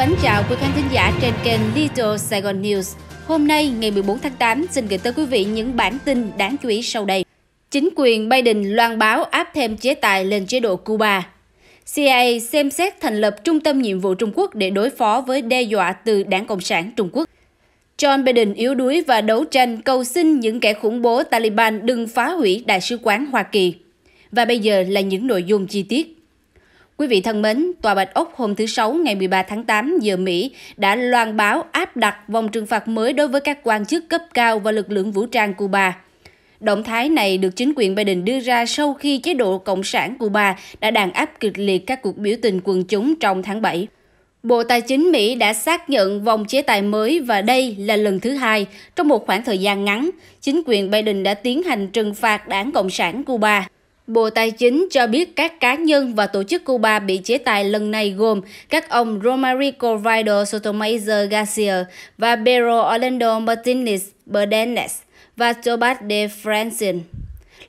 mến chào quý khán thính giả trên kênh Little Saigon News. Hôm nay, ngày 14 tháng 8, xin gửi tới quý vị những bản tin đáng chú ý sau đây. Chính quyền Biden loan báo áp thêm chế tài lên chế độ Cuba. CIA xem xét thành lập trung tâm nhiệm vụ Trung Quốc để đối phó với đe dọa từ đảng Cộng sản Trung Quốc. John Biden yếu đuối và đấu tranh cầu xin những kẻ khủng bố Taliban đừng phá hủy Đại sứ quán Hoa Kỳ. Và bây giờ là những nội dung chi tiết. Quý vị thân mến, Tòa Bạch Ốc hôm thứ Sáu ngày 13 tháng 8 giờ Mỹ đã loan báo áp đặt vòng trừng phạt mới đối với các quan chức cấp cao và lực lượng vũ trang Cuba. Động thái này được chính quyền Biden đưa ra sau khi chế độ Cộng sản Cuba đã đàn áp kịch liệt các cuộc biểu tình quần chúng trong tháng 7. Bộ Tài chính Mỹ đã xác nhận vòng chế tài mới và đây là lần thứ hai. Trong một khoảng thời gian ngắn, chính quyền Biden đã tiến hành trừng phạt đảng Cộng sản Cuba. Bộ Tài chính cho biết các cá nhân và tổ chức Cuba bị chế tài lần này gồm các ông Romarico Vidal Sotomayor Garcia và Pedro Orlando Martinez Berdenes và Tobat de Francin,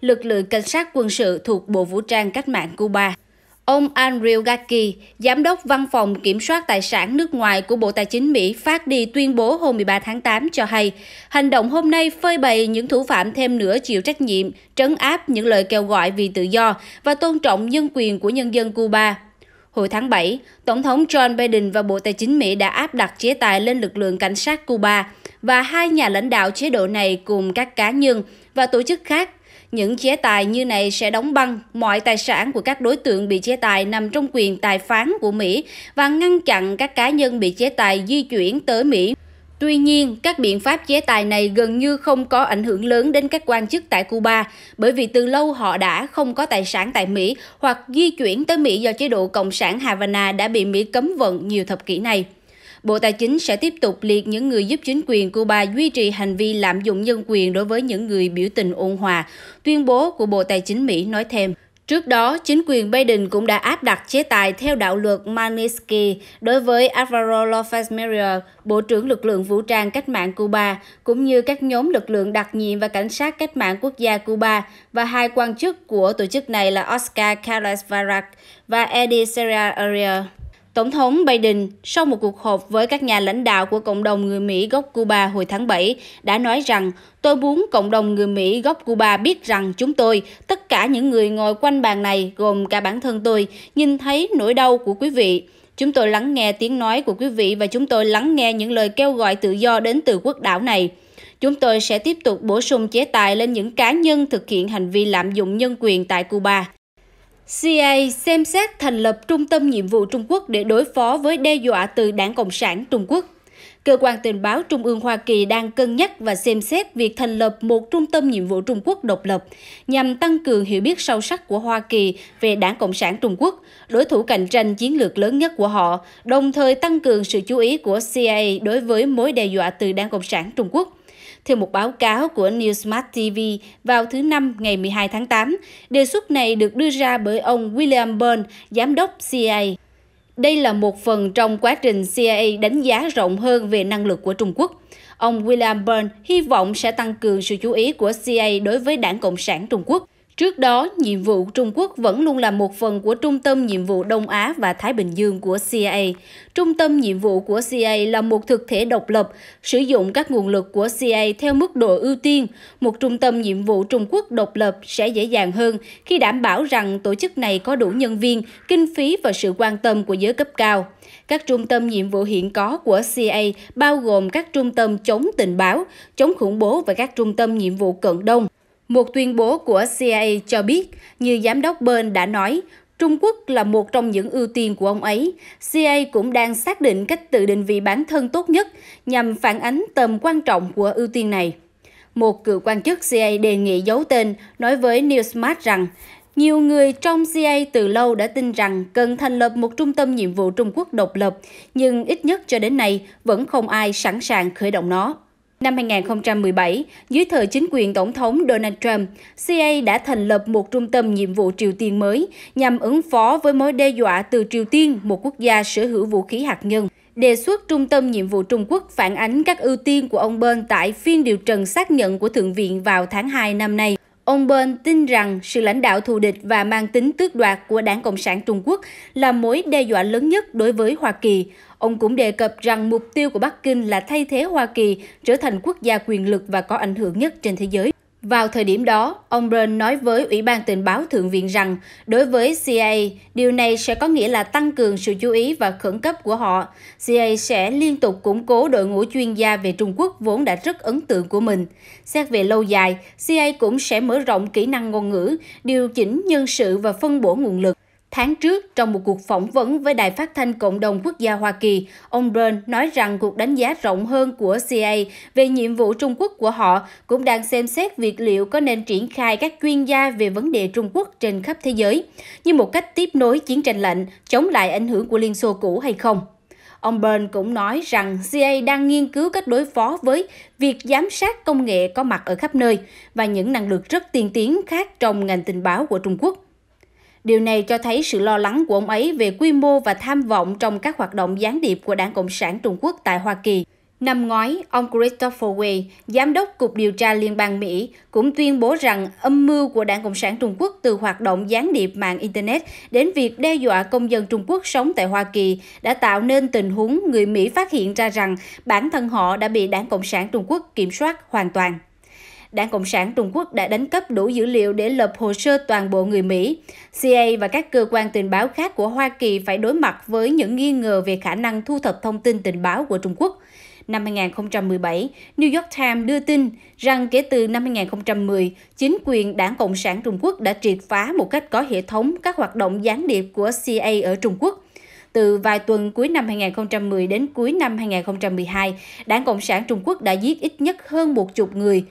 lực lượng cảnh sát quân sự thuộc Bộ Vũ trang Cách mạng Cuba. Ông Andrew Gaki, Giám đốc Văn phòng Kiểm soát Tài sản nước ngoài của Bộ Tài chính Mỹ phát đi tuyên bố hôm 13 tháng 8 cho hay, hành động hôm nay phơi bày những thủ phạm thêm nữa chịu trách nhiệm, trấn áp những lời kêu gọi vì tự do và tôn trọng nhân quyền của nhân dân Cuba. Hồi tháng 7, Tổng thống John Biden và Bộ Tài chính Mỹ đã áp đặt chế tài lên lực lượng cảnh sát Cuba và hai nhà lãnh đạo chế độ này cùng các cá nhân và tổ chức khác những chế tài như này sẽ đóng băng mọi tài sản của các đối tượng bị chế tài nằm trong quyền tài phán của Mỹ và ngăn chặn các cá nhân bị chế tài di chuyển tới Mỹ. Tuy nhiên, các biện pháp chế tài này gần như không có ảnh hưởng lớn đến các quan chức tại Cuba, bởi vì từ lâu họ đã không có tài sản tại Mỹ hoặc di chuyển tới Mỹ do chế độ Cộng sản Havana đã bị Mỹ cấm vận nhiều thập kỷ này. Bộ Tài chính sẽ tiếp tục liệt những người giúp chính quyền Cuba duy trì hành vi lạm dụng nhân quyền đối với những người biểu tình ôn hòa, tuyên bố của Bộ Tài chính Mỹ nói thêm. Trước đó, chính quyền Biden cũng đã áp đặt chế tài theo đạo luật Magnitsky đối với Alvaro López Maria, Bộ trưởng lực lượng vũ trang cách mạng Cuba, cũng như các nhóm lực lượng đặc nhiệm và cảnh sát cách mạng quốc gia Cuba và hai quan chức của tổ chức này là Oscar Carlos Vargas và Eddie Serra Aria. Tổng thống Biden sau một cuộc họp với các nhà lãnh đạo của cộng đồng người Mỹ gốc Cuba hồi tháng 7 đã nói rằng tôi muốn cộng đồng người Mỹ gốc Cuba biết rằng chúng tôi, tất cả những người ngồi quanh bàn này gồm cả bản thân tôi, nhìn thấy nỗi đau của quý vị. Chúng tôi lắng nghe tiếng nói của quý vị và chúng tôi lắng nghe những lời kêu gọi tự do đến từ quốc đảo này. Chúng tôi sẽ tiếp tục bổ sung chế tài lên những cá nhân thực hiện hành vi lạm dụng nhân quyền tại Cuba. CIA xem xét thành lập trung tâm nhiệm vụ Trung Quốc để đối phó với đe dọa từ Đảng Cộng sản Trung Quốc. Cơ quan tình báo Trung ương Hoa Kỳ đang cân nhắc và xem xét việc thành lập một trung tâm nhiệm vụ Trung Quốc độc lập nhằm tăng cường hiểu biết sâu sắc của Hoa Kỳ về Đảng Cộng sản Trung Quốc, đối thủ cạnh tranh chiến lược lớn nhất của họ, đồng thời tăng cường sự chú ý của CIA đối với mối đe dọa từ Đảng Cộng sản Trung Quốc. Theo một báo cáo của Newsmart TV vào thứ Năm ngày 12 tháng 8, đề xuất này được đưa ra bởi ông William Burns, giám đốc CIA. Đây là một phần trong quá trình CIA đánh giá rộng hơn về năng lực của Trung Quốc. Ông William Burns hy vọng sẽ tăng cường sự chú ý của CIA đối với đảng Cộng sản Trung Quốc. Trước đó, nhiệm vụ Trung Quốc vẫn luôn là một phần của Trung tâm Nhiệm vụ Đông Á và Thái Bình Dương của CIA. Trung tâm Nhiệm vụ của CIA là một thực thể độc lập, sử dụng các nguồn lực của CIA theo mức độ ưu tiên. Một trung tâm nhiệm vụ Trung Quốc độc lập sẽ dễ dàng hơn khi đảm bảo rằng tổ chức này có đủ nhân viên, kinh phí và sự quan tâm của giới cấp cao. Các trung tâm nhiệm vụ hiện có của CIA bao gồm các trung tâm chống tình báo, chống khủng bố và các trung tâm nhiệm vụ cận đông. Một tuyên bố của CIA cho biết, như giám đốc bên đã nói, Trung Quốc là một trong những ưu tiên của ông ấy. CIA cũng đang xác định cách tự định vị bản thân tốt nhất nhằm phản ánh tầm quan trọng của ưu tiên này. Một cựu quan chức CIA đề nghị giấu tên nói với Newsmart rằng nhiều người trong CIA từ lâu đã tin rằng cần thành lập một trung tâm nhiệm vụ Trung Quốc độc lập, nhưng ít nhất cho đến nay vẫn không ai sẵn sàng khởi động nó. Năm 2017, dưới thời chính quyền Tổng thống Donald Trump, CIA đã thành lập một trung tâm nhiệm vụ Triều Tiên mới nhằm ứng phó với mối đe dọa từ Triều Tiên, một quốc gia sở hữu vũ khí hạt nhân. Đề xuất Trung tâm Nhiệm vụ Trung Quốc phản ánh các ưu tiên của ông Bên tại phiên điều trần xác nhận của Thượng viện vào tháng 2 năm nay. Ông Bên tin rằng sự lãnh đạo thù địch và mang tính tước đoạt của Đảng Cộng sản Trung Quốc là mối đe dọa lớn nhất đối với Hoa Kỳ. Ông cũng đề cập rằng mục tiêu của Bắc Kinh là thay thế Hoa Kỳ trở thành quốc gia quyền lực và có ảnh hưởng nhất trên thế giới. Vào thời điểm đó, ông Byrne nói với Ủy ban Tình báo Thượng viện rằng đối với CIA, điều này sẽ có nghĩa là tăng cường sự chú ý và khẩn cấp của họ. CIA sẽ liên tục củng cố đội ngũ chuyên gia về Trung Quốc vốn đã rất ấn tượng của mình. Xét về lâu dài, CIA cũng sẽ mở rộng kỹ năng ngôn ngữ, điều chỉnh nhân sự và phân bổ nguồn lực Tháng trước, trong một cuộc phỏng vấn với Đài phát thanh Cộng đồng Quốc gia Hoa Kỳ, ông Byrne nói rằng cuộc đánh giá rộng hơn của CIA về nhiệm vụ Trung Quốc của họ cũng đang xem xét việc liệu có nên triển khai các chuyên gia về vấn đề Trung Quốc trên khắp thế giới, như một cách tiếp nối chiến tranh lạnh, chống lại ảnh hưởng của Liên Xô cũ hay không. Ông Byrne cũng nói rằng CIA đang nghiên cứu cách đối phó với việc giám sát công nghệ có mặt ở khắp nơi và những năng lực rất tiên tiến khác trong ngành tình báo của Trung Quốc. Điều này cho thấy sự lo lắng của ông ấy về quy mô và tham vọng trong các hoạt động gián điệp của Đảng Cộng sản Trung Quốc tại Hoa Kỳ. Năm ngoái, ông Christopher Wray, giám đốc Cục Điều tra Liên bang Mỹ, cũng tuyên bố rằng âm mưu của Đảng Cộng sản Trung Quốc từ hoạt động gián điệp mạng Internet đến việc đe dọa công dân Trung Quốc sống tại Hoa Kỳ đã tạo nên tình huống người Mỹ phát hiện ra rằng bản thân họ đã bị Đảng Cộng sản Trung Quốc kiểm soát hoàn toàn. Đảng Cộng sản Trung Quốc đã đánh cắp đủ dữ liệu để lập hồ sơ toàn bộ người Mỹ. CIA và các cơ quan tình báo khác của Hoa Kỳ phải đối mặt với những nghi ngờ về khả năng thu thập thông tin tình báo của Trung Quốc. Năm 2017, New York Times đưa tin rằng kể từ năm 2010, chính quyền Đảng Cộng sản Trung Quốc đã triệt phá một cách có hệ thống các hoạt động gián điệp của CIA ở Trung Quốc. Từ vài tuần cuối năm 2010 đến cuối năm 2012, Đảng Cộng sản Trung Quốc đã giết ít nhất hơn một chục người,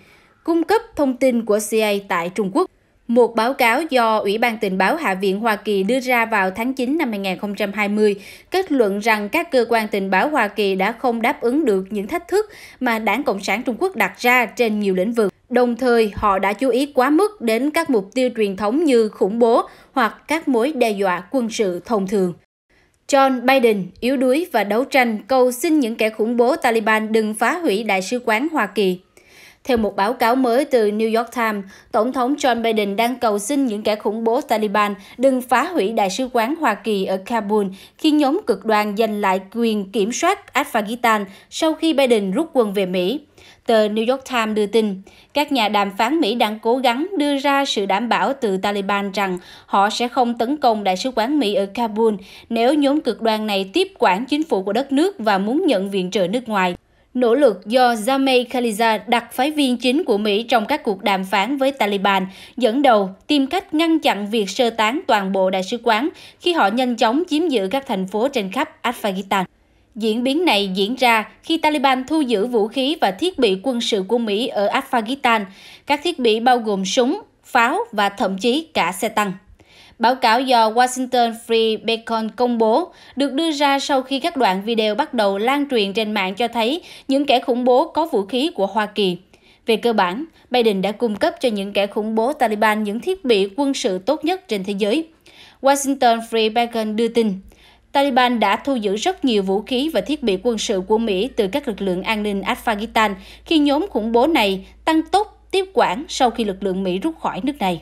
cung cấp thông tin của CIA tại Trung Quốc. Một báo cáo do Ủy ban Tình báo Hạ viện Hoa Kỳ đưa ra vào tháng 9 năm 2020 kết luận rằng các cơ quan tình báo Hoa Kỳ đã không đáp ứng được những thách thức mà Đảng Cộng sản Trung Quốc đặt ra trên nhiều lĩnh vực. Đồng thời, họ đã chú ý quá mức đến các mục tiêu truyền thống như khủng bố hoặc các mối đe dọa quân sự thông thường. John Biden yếu đuối và đấu tranh cầu xin những kẻ khủng bố Taliban đừng phá hủy đại sứ quán Hoa Kỳ theo một báo cáo mới từ New York Times, Tổng thống John Biden đang cầu xin những kẻ khủng bố Taliban đừng phá hủy Đại sứ quán Hoa Kỳ ở Kabul khi nhóm cực đoan giành lại quyền kiểm soát Afghanistan sau khi Biden rút quân về Mỹ. Tờ New York Times đưa tin, các nhà đàm phán Mỹ đang cố gắng đưa ra sự đảm bảo từ Taliban rằng họ sẽ không tấn công Đại sứ quán Mỹ ở Kabul nếu nhóm cực đoan này tiếp quản chính phủ của đất nước và muốn nhận viện trợ nước ngoài nỗ lực do Jamei Khaliza đặc phái viên chính của Mỹ trong các cuộc đàm phán với Taliban, dẫn đầu tìm cách ngăn chặn việc sơ tán toàn bộ đại sứ quán khi họ nhanh chóng chiếm giữ các thành phố trên khắp Afghanistan. Diễn biến này diễn ra khi Taliban thu giữ vũ khí và thiết bị quân sự của Mỹ ở Afghanistan. Các thiết bị bao gồm súng, pháo và thậm chí cả xe tăng. Báo cáo do Washington Free Beacon công bố được đưa ra sau khi các đoạn video bắt đầu lan truyền trên mạng cho thấy những kẻ khủng bố có vũ khí của Hoa Kỳ. Về cơ bản, Biden đã cung cấp cho những kẻ khủng bố Taliban những thiết bị quân sự tốt nhất trên thế giới. Washington Free Beacon đưa tin, Taliban đã thu giữ rất nhiều vũ khí và thiết bị quân sự của Mỹ từ các lực lượng an ninh Afghanistan khi nhóm khủng bố này tăng tốc tiếp quản sau khi lực lượng Mỹ rút khỏi nước này.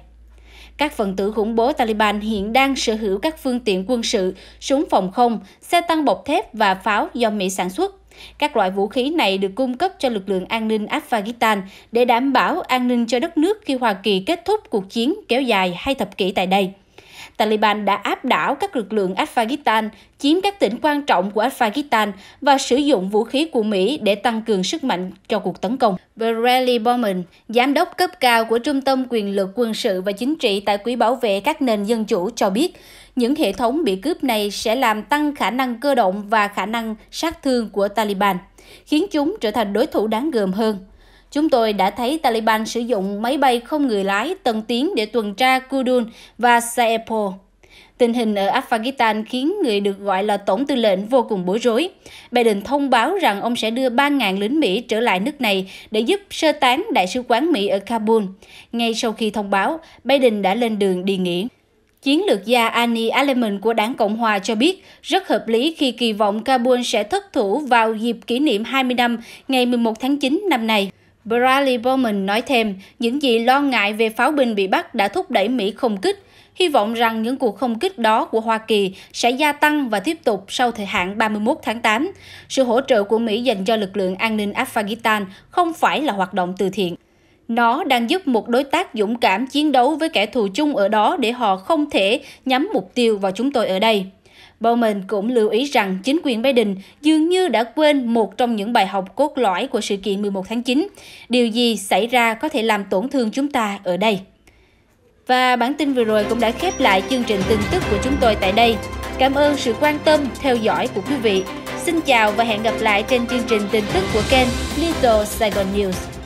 Các phần tử khủng bố Taliban hiện đang sở hữu các phương tiện quân sự, súng phòng không, xe tăng bọc thép và pháo do Mỹ sản xuất. Các loại vũ khí này được cung cấp cho lực lượng an ninh Afghanistan để đảm bảo an ninh cho đất nước khi Hoa Kỳ kết thúc cuộc chiến kéo dài hai thập kỷ tại đây. Taliban đã áp đảo các lực lượng Afghanistan, chiếm các tỉnh quan trọng của Afghanistan và sử dụng vũ khí của Mỹ để tăng cường sức mạnh cho cuộc tấn công. Bradley Bowman, giám đốc cấp cao của Trung tâm Quyền lực Quân sự và Chính trị tại Quỹ bảo vệ các nền dân chủ cho biết, những hệ thống bị cướp này sẽ làm tăng khả năng cơ động và khả năng sát thương của Taliban, khiến chúng trở thành đối thủ đáng gờm hơn. Chúng tôi đã thấy Taliban sử dụng máy bay không người lái tân tiến để tuần tra Kudun và Saepo. Tình hình ở Afghanistan khiến người được gọi là tổng tư lệnh vô cùng bối rối. Biden thông báo rằng ông sẽ đưa 3.000 lính Mỹ trở lại nước này để giúp sơ tán Đại sứ quán Mỹ ở Kabul. Ngay sau khi thông báo, Biden đã lên đường đi nghỉ. Chiến lược gia Annie Aleman của đảng Cộng Hòa cho biết rất hợp lý khi kỳ vọng Kabul sẽ thất thủ vào dịp kỷ niệm 20 năm ngày 11 tháng 9 năm nay. Bradley Bowman nói thêm, những gì lo ngại về pháo binh bị bắt đã thúc đẩy Mỹ không kích, hy vọng rằng những cuộc không kích đó của Hoa Kỳ sẽ gia tăng và tiếp tục sau thời hạn 31 tháng 8. Sự hỗ trợ của Mỹ dành cho lực lượng an ninh Afghanistan không phải là hoạt động từ thiện. Nó đang giúp một đối tác dũng cảm chiến đấu với kẻ thù chung ở đó để họ không thể nhắm mục tiêu vào chúng tôi ở đây. Bowman cũng lưu ý rằng chính quyền Biden dường như đã quên một trong những bài học cốt lõi của sự kiện 11 tháng 9. Điều gì xảy ra có thể làm tổn thương chúng ta ở đây. Và bản tin vừa rồi cũng đã khép lại chương trình tin tức của chúng tôi tại đây. Cảm ơn sự quan tâm, theo dõi của quý vị. Xin chào và hẹn gặp lại trên chương trình tin tức của kênh Little Saigon News.